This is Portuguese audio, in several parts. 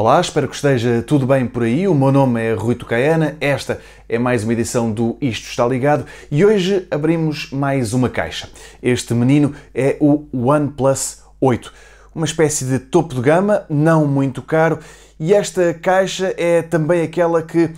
Olá, espero que esteja tudo bem por aí. O meu nome é Rui Tucaiana, esta é mais uma edição do Isto Está Ligado e hoje abrimos mais uma caixa. Este menino é o OnePlus 8, uma espécie de topo de gama, não muito caro, e esta caixa é também aquela que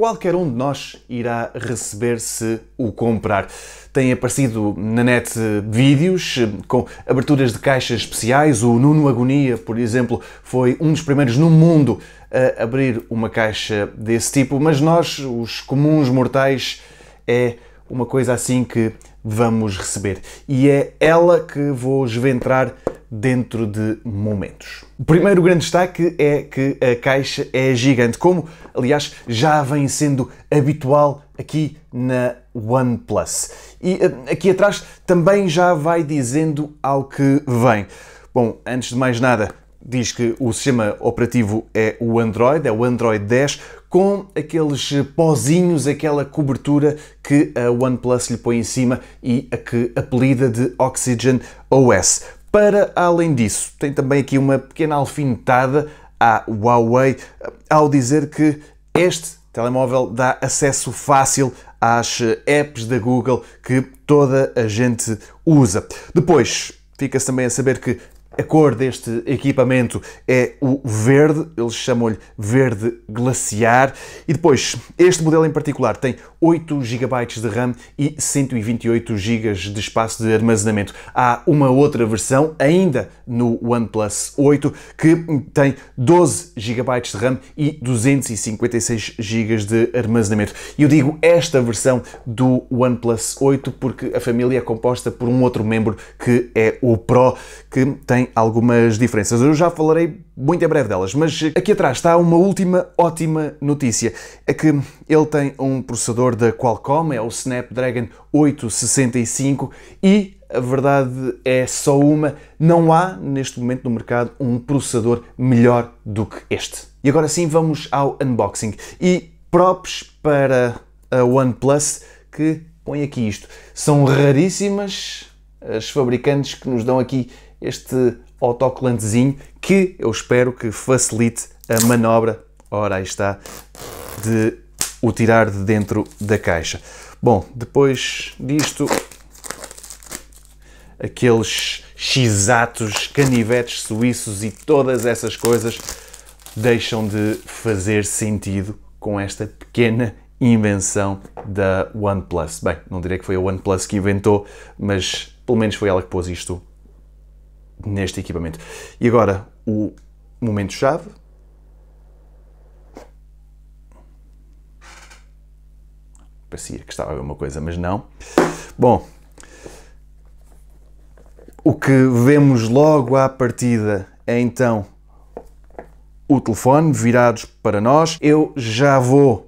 qualquer um de nós irá receber se o comprar. Têm aparecido na net vídeos eh, com aberturas de caixas especiais. O Nuno Agonia, por exemplo, foi um dos primeiros no mundo a abrir uma caixa desse tipo, mas nós, os comuns mortais, é uma coisa assim que vamos receber. E é ela que vou esventrar dentro de momentos. O primeiro grande destaque é que a caixa é gigante, como aliás já vem sendo habitual aqui na OnePlus. E eh, aqui atrás também já vai dizendo ao que vem. Bom, antes de mais nada, diz que o sistema operativo é o Android, é o Android 10, com aqueles pozinhos, aquela cobertura que a OnePlus lhe põe em cima e a que apelida de Oxygen OS. Para além disso, tem também aqui uma pequena alfinetada à Huawei eh, ao dizer que este telemóvel dá acesso fácil às eh, apps da Google que toda a gente usa. Depois, fica-se também a saber que a cor deste equipamento é o verde, eles chamam-lhe verde glaciar. E depois, este modelo em particular tem 8 GB de RAM e 128 GB de espaço de armazenamento. Há uma outra versão, ainda no OnePlus 8, que tem 12 GB de RAM e 256 GB de armazenamento. E eu digo esta versão do OnePlus 8 porque a família é composta por um outro membro que é o Pro, que tem algumas diferenças. Eu já falarei muito em breve delas, mas aqui atrás está uma última ótima notícia. É que ele tem um processador da Qualcomm, é o Snapdragon 865 e a verdade é só uma, não há neste momento no mercado um processador melhor do que este. E agora sim vamos ao unboxing. E props para a OnePlus que põe aqui isto. São raríssimas as fabricantes que nos dão aqui este autocolantezinho que eu espero que facilite a manobra, ora aí está, de o tirar de dentro da caixa. Bom, depois disto, aqueles x-atos, canivetes suíços e todas essas coisas deixam de fazer sentido com esta pequena invenção da OnePlus. Bem, não direi que foi a OnePlus que inventou, mas pelo menos foi ela que pôs isto neste equipamento. E agora o momento-chave. Parecia que estava a ver uma coisa, mas não. Bom, o que vemos logo à partida é então o telefone virados para nós. Eu já vou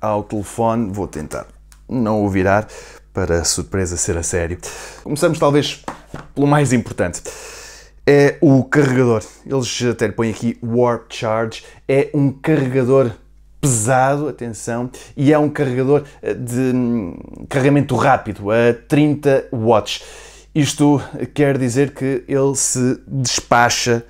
ao telefone, vou tentar não o virar para a surpresa ser a sério. Começamos talvez pelo mais importante. É o carregador. Eles até põem aqui Warp Charge. É um carregador pesado, atenção, e é um carregador eh, de hum, carregamento rápido, a 30 watts. Isto quer dizer que ele se despacha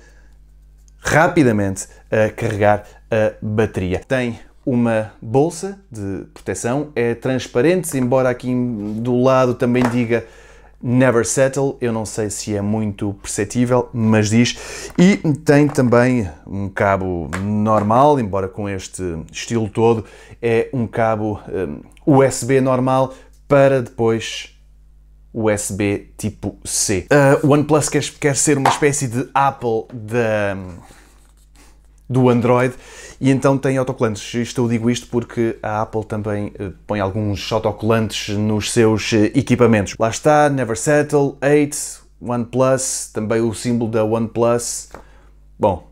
rapidamente a carregar a bateria. Tem uma bolsa de proteção, é transparente, embora aqui do lado também diga Never Settle, eu não sei se é muito perceptível, mas diz. E tem também um cabo normal, embora com este estilo todo, é um cabo um, USB normal para depois USB tipo C. Ah, o uh, OnePlus quer, quer ser uma espécie de Apple da hum, do Android e então tem autocolantes. Isto eu digo isto porque a Apple também eh, põe alguns autocolantes nos seus eh, equipamentos. Lá está, Never Settle, 8, OnePlus, também o símbolo da OnePlus. Bom,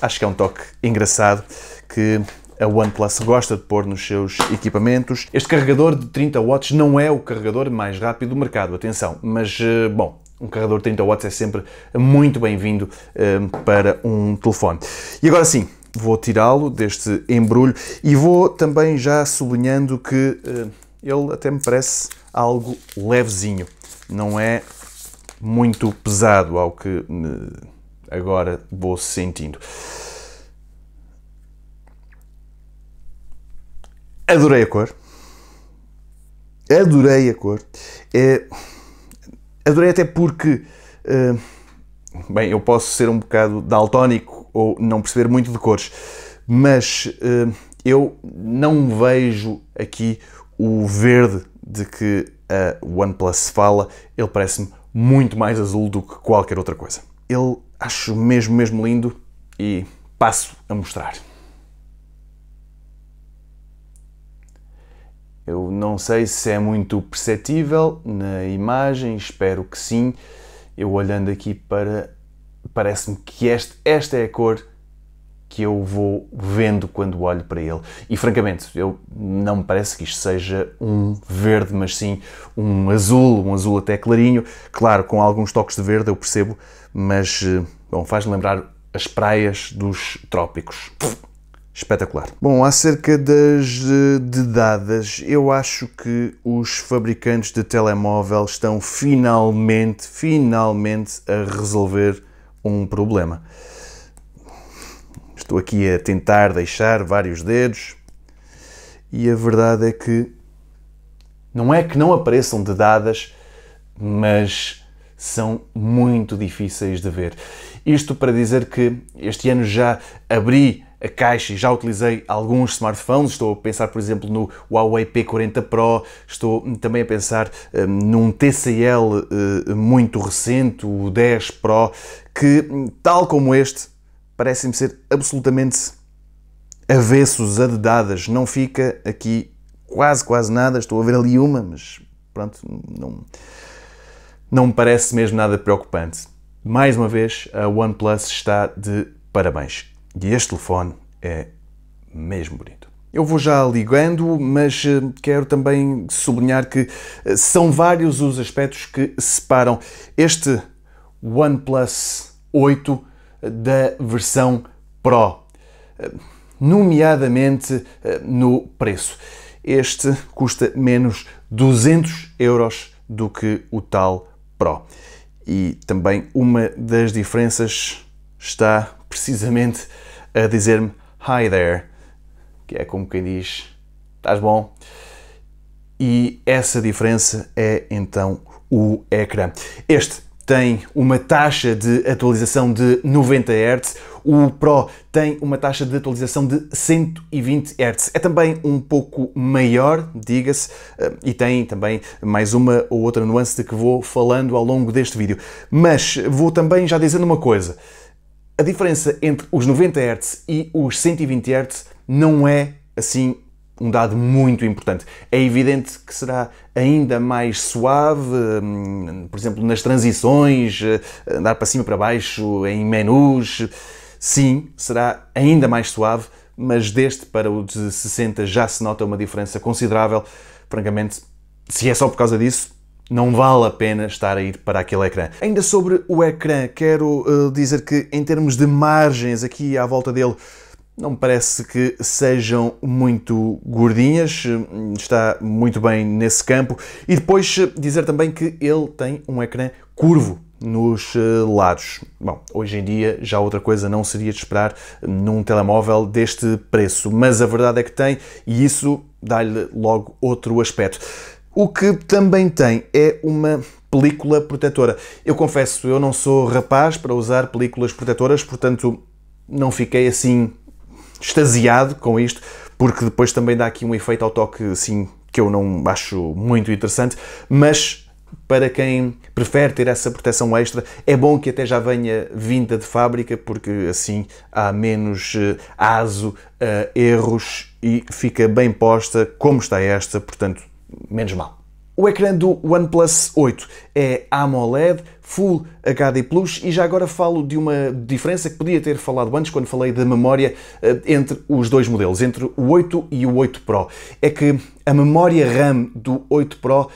acho que é um toque engraçado que a OnePlus gosta de pôr nos seus equipamentos. Este carregador de 30 watts não é o carregador mais rápido do mercado, atenção, mas eh, bom, um carregador 30 watts é sempre muito bem-vindo um, eh, para um telefone. E agora sim, vou tirá-lo deste embrulho e vou também já sublinhando que uh, ele até me parece algo levezinho, não é muito pesado, ao que me eh, agora vou sentindo. Adorei a cor. Adorei a cor. É Adorei até porque, uh, bem, eu posso ser um bocado daltónico ou não perceber muito de cores, mas uh, eu não vejo aqui o verde de que a OnePlus fala, ele parece-me muito mais azul do que qualquer outra coisa. Ele acho mesmo, mesmo lindo e passo a mostrar. Eu não sei se é muito perceptível na imagem, espero que sim. Eu olhando aqui para. parece-me que este, esta é a cor que eu vou vendo quando olho para ele. E francamente, eu não me parece que isto seja um verde, mas sim um azul, um azul até clarinho. Claro, com alguns toques de verde, eu percebo, mas eh, bom, faz-me lembrar as praias dos trópicos espetacular. Bom, acerca das eh, dedadas, eu acho que os fabricantes de telemóvel estão finalmente, finalmente a resolver um problema. Estou aqui a tentar deixar vários dedos e a verdade é que não é que não apareçam dedadas, mas são muito difíceis de ver. Isto para dizer que este ano já abri a caixa e já utilizei alguns smartphones. Estou a pensar, por exemplo, no Huawei P40 Pro, estou também a pensar um, eh, num TCL uh, eh, muito recente, o 10 Pro, que, tal como este, parecem-me ser absolutamente avessos, adedadas. Não fica aqui quase, quase nada. Estou a ver ali uma, mas pronto, não, não me parece mesmo nada preocupante. Mais uma vez, a OnePlus está de parabéns. E este telefone é mesmo bonito. Eu vou já ligando, mas eh, quero também sublinhar que eh, são vários os aspectos que separam este OnePlus 8 eh, da versão Pro, nomeadamente no preço. Este custa menos 200 euros do que o tal Pro. E também uma das diferenças está precisamente a dizer-me Hi there, que é como quem diz estás bom? E essa diferença é então o ecrã. Este tem uma taxa de atualização de 90 Hz, o Pro tem uma taxa de atualização de 120 Hz. É também um pouco maior, diga-se, eh, e tem também mais uma ou outra nuance de que vou falando ao longo deste vídeo. Mas vou também já dizendo uma coisa a diferença entre os 90 Hz e os 120 Hz não é assim um dado muito importante. É evidente que será ainda mais suave, hum, por exemplo, nas transições, eh, andar para cima para baixo, em menus. Sim, será ainda mais suave, mas deste para o de 60 já se nota uma diferença considerável. Francamente, se é só por causa disso, não vale a pena estar a ir para aquele ecrã. Ainda sobre o ecrã, quero uh, dizer que em termos de margens aqui à volta dele, não me parece que sejam muito gordinhas, eh, está muito bem nesse campo. E depois eh, dizer também que ele tem um ecrã curvo nos lados. Bom, hoje em dia já outra coisa não seria de esperar num telemóvel deste preço, mas a verdade é que tem e isso dá-lhe logo outro aspecto. O que também tem é uma película protetora. Eu confesso, eu não sou rapaz para usar películas protetoras, portanto não fiquei assim extasiado com isto, porque depois também dá aqui um efeito ao toque assim que eu não acho muito interessante, mas para quem prefere ter essa proteção extra, é bom que até já venha vinda de fábrica, porque assim há menos eh, aso, eh, erros e fica bem posta como está esta, portanto menos mal. O ecrã do OnePlus 8 é AMOLED, Full HD Plus e já agora falo de uma diferença que podia ter falado antes quando falei da memória eh, entre os dois modelos, entre o 8 e o 8 Pro. É que a memória RAM do 8 Pro,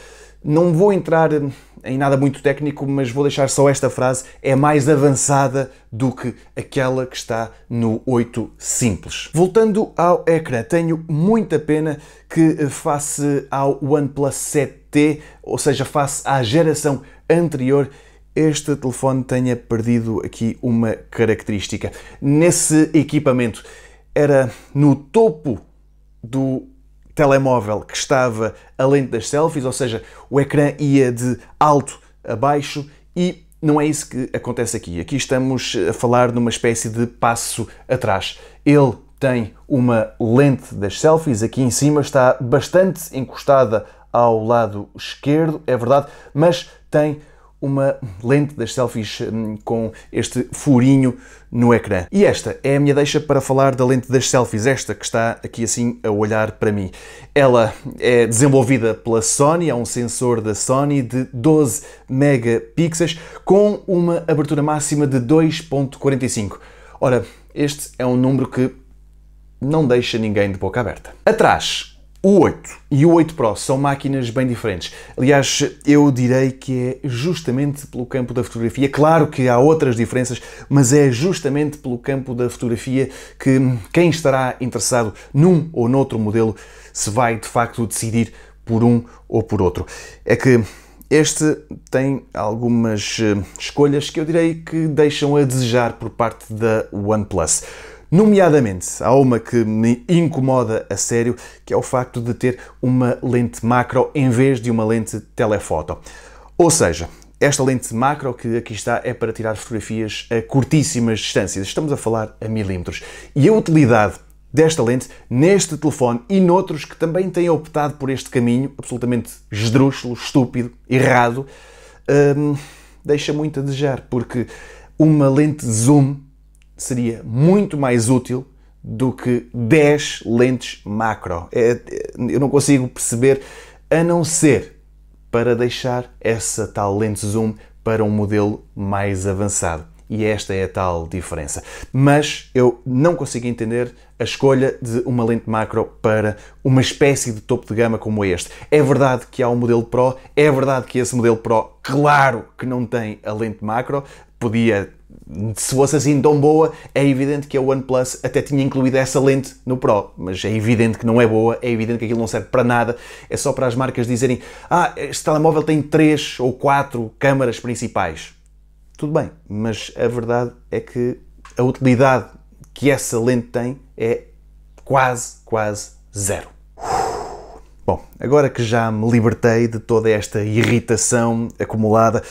não vou entrar eh, em nada muito técnico, mas vou deixar só esta frase, é mais avançada do que aquela que está no 8 simples. Voltando ao ecrã, tenho muita pena que eh, face ao OnePlus 7T, ou seja, face à geração anterior, este telefone tenha perdido aqui uma característica. Nesse equipamento, era no topo do telemóvel que estava a lente das selfies, ou seja, o ecrã ia de alto a baixo e não é isso que acontece aqui. Aqui estamos a falar de uma espécie de passo atrás. Ele tem uma lente das selfies, aqui em cima está bastante encostada ao lado esquerdo, é verdade, mas tem uma lente das selfies hum, com este furinho no ecrã. E esta é a minha deixa para falar da lente das selfies, esta que está aqui assim a olhar para mim. Ela é desenvolvida pela Sony, é um sensor da Sony de 12 megapixels com uma abertura máxima de 2.45. Ora, este é um número que não deixa ninguém de boca aberta. Atrás, o 8 e o 8 Pro são máquinas bem diferentes. Aliás, eu direi que é justamente pelo campo da fotografia. Claro que há outras diferenças, mas é justamente pelo campo da fotografia que quem estará interessado num ou noutro modelo se vai de facto decidir por um ou por outro. É que este tem algumas eh, escolhas que eu direi que deixam a desejar por parte da OnePlus. Nomeadamente, há uma que me incomoda a sério, que é o facto de ter uma lente macro em vez de uma lente telefoto. Ou seja, esta lente macro que aqui está é para tirar fotografias a curtíssimas distâncias, estamos a falar a milímetros. E a utilidade desta lente neste telefone e noutros que também têm optado por este caminho absolutamente esdrúxulo, estúpido, errado, hum, deixa muito a desejar, porque uma lente zoom seria muito mais útil do que 10 lentes macro. É, é, eu não consigo perceber, a não ser para deixar essa tal lente zoom para um modelo mais avançado. E esta é a tal diferença. Mas eu não consigo entender a escolha de uma lente macro para uma espécie de topo de gama como este. É verdade que há um modelo Pro, é verdade que esse modelo Pro, claro que não tem a lente macro, podia se fosse assim tão boa, é evidente que a OnePlus até tinha incluído essa lente no Pro, mas é evidente que não é boa, é evidente que aquilo não serve para nada, é só para as marcas dizerem: ah, este telemóvel tem 3 ou 4 câmaras principais. Tudo bem, mas a verdade é que a utilidade que essa lente tem é quase, quase zero. Bom, agora que já me libertei de toda esta irritação acumulada,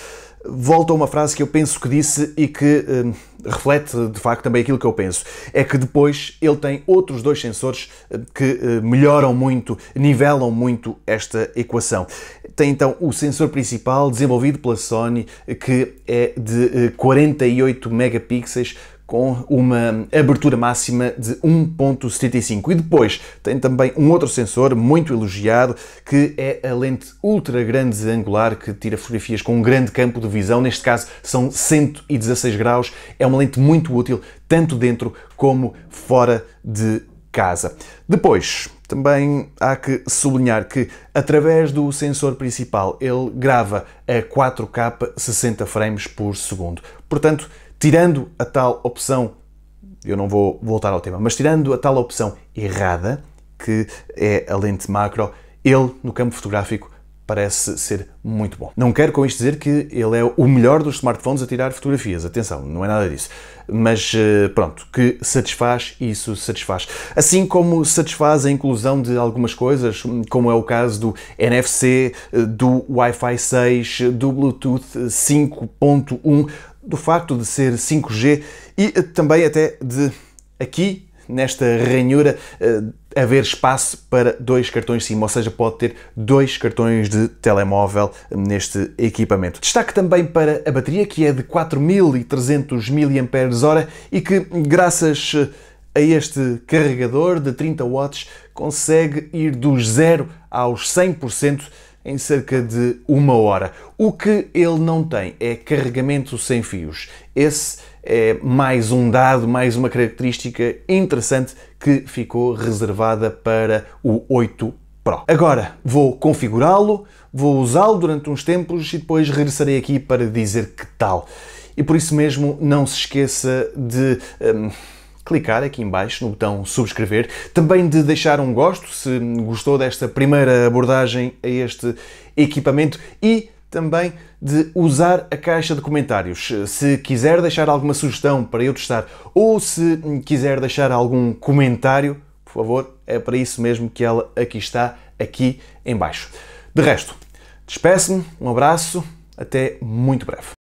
volto a uma frase que eu penso que disse e que hum, reflete de facto também aquilo que eu penso. É que depois ele tem outros dois sensores hum, que hum, melhoram muito, nivelam muito esta equação. Tem então o sensor principal desenvolvido pela Sony que é de 48 hum, megapixels com uma abertura máxima de 1.75. E depois tem também um outro sensor muito elogiado, que é a lente ultra grande angular, que tira fotografias com um grande campo de visão. Neste caso são 116 graus. É uma lente muito útil, tanto dentro como fora de casa. Depois, também há que sublinhar que, através do sensor principal, ele grava a 4K 60 frames por segundo. Portanto, tirando a tal opção, eu não vou voltar ao tema, mas tirando a tal opção errada, que é a lente macro, ele no campo fotográfico parece ser muito bom. Não quero com isto dizer que ele é o melhor dos smartphones a tirar fotografias, atenção, não é nada disso. Mas eh, pronto, que satisfaz, isso satisfaz. Assim como satisfaz a inclusão de algumas coisas, como é o caso do NFC, eh, do Wi-Fi 6, do Bluetooth 5.1, do facto de ser 5G e eh, também até de aqui, nesta ranhura, eh, haver espaço para dois cartões SIM, ou seja, pode ter dois cartões de telemóvel neste equipamento. Destaque também para a bateria, que é de 4.300 mAh e que, graças eh, a este carregador de 30 watts, consegue ir dos 0 aos 100% em cerca de uma hora. O que ele não tem é carregamento sem fios. Esse é mais um dado, mais uma característica interessante que ficou reservada para o 8 Pro. Agora vou configurá-lo, vou usá-lo durante uns tempos e depois regressarei aqui para dizer que tal. E por isso mesmo não se esqueça de. Hum, clicar aqui embaixo no botão subscrever, também de deixar um gosto se gostou desta primeira abordagem a este equipamento e também de usar a caixa de comentários. Se quiser deixar alguma sugestão para eu testar ou se quiser deixar algum comentário, por favor, é para isso mesmo que ela aqui está, aqui embaixo De resto, despeço-me, um abraço, até muito breve.